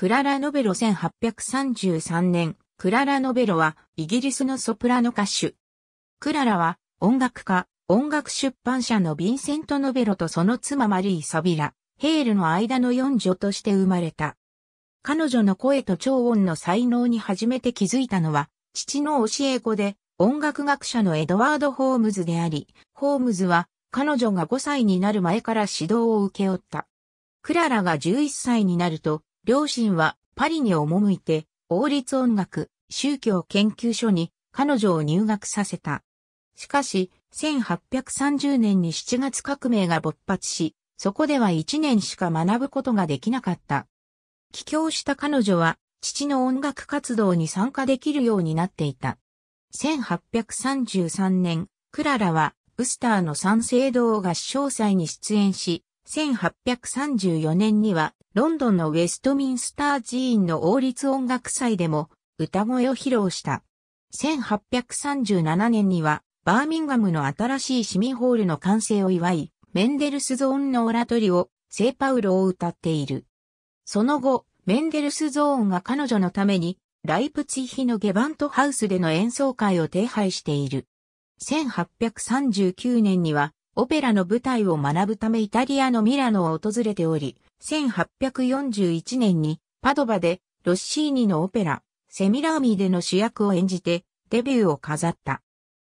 クララ・ノベロ1833年、クララ・ノベロはイギリスのソプラノ歌手。クララは音楽家、音楽出版社のヴィンセント・ノベロとその妻マリー・サビラ、ヘールの間の四女として生まれた。彼女の声と超音の才能に初めて気づいたのは、父の教え子で音楽学者のエドワード・ホームズであり、ホームズは彼女が5歳になる前から指導を受け負った。クララが11歳になると、両親はパリに赴いて、王立音楽、宗教研究所に彼女を入学させた。しかし、1830年に7月革命が勃発し、そこでは1年しか学ぶことができなかった。帰郷した彼女は、父の音楽活動に参加できるようになっていた。1833年、クララは、ウスターの三聖堂合唱祭に出演し、1834年には、ロンドンのウェストミンスター寺院の王立音楽祭でも歌声を披露した。1837年には、バーミンガムの新しい市民ホールの完成を祝い、メンデルスゾーンのオラトリオ、セーパウロを歌っている。その後、メンデルスゾーンが彼女のために、ライプツィヒのゲバントハウスでの演奏会を手配している。1839年には、オペラの舞台を学ぶためイタリアのミラノを訪れており、1841年にパドバでロッシーニのオペラ、セミラーミーでの主役を演じてデビューを飾った。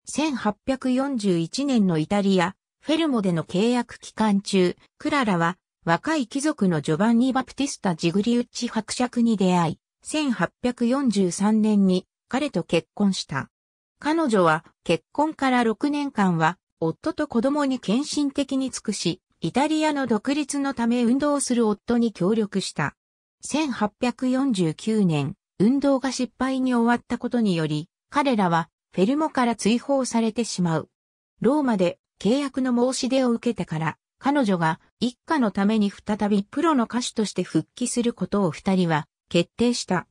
1841年のイタリア、フェルモでの契約期間中、クララは若い貴族のジョバンニ・バプティスタ・ジグリウッチ伯爵に出会い、1843年に彼と結婚した。彼女は結婚から6年間は夫と子供に献身的に尽くし、イタリアの独立のため運動する夫に協力した。1849年、運動が失敗に終わったことにより、彼らはフェルモから追放されてしまう。ローマで契約の申し出を受けてから、彼女が一家のために再びプロの歌手として復帰することを二人は決定した。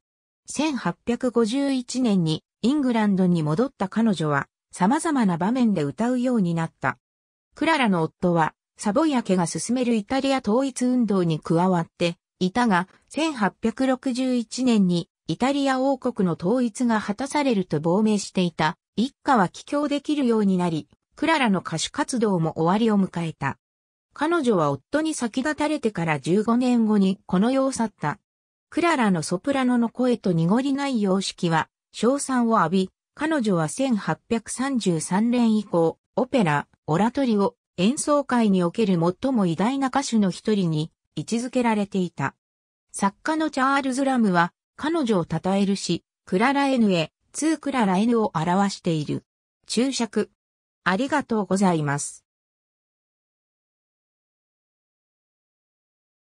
1851年にイングランドに戻った彼女は様々な場面で歌うようになった。クララの夫は、サボイア家が進めるイタリア統一運動に加わって、いたが、1861年にイタリア王国の統一が果たされると亡命していた一家は帰郷できるようになり、クララの歌手活動も終わりを迎えた。彼女は夫に先立たれてから15年後にこの世を去った。クララのソプラノの声と濁りない様式は、賞賛を浴び、彼女は1833年以降、オペラ、オラトリオ、演奏会における最も偉大な歌手の一人に位置づけられていた。作家のチャールズ・ラムは、彼女を称えるし、クララエヌへ、2クララエヌを表している。注釈。ありがとうございます。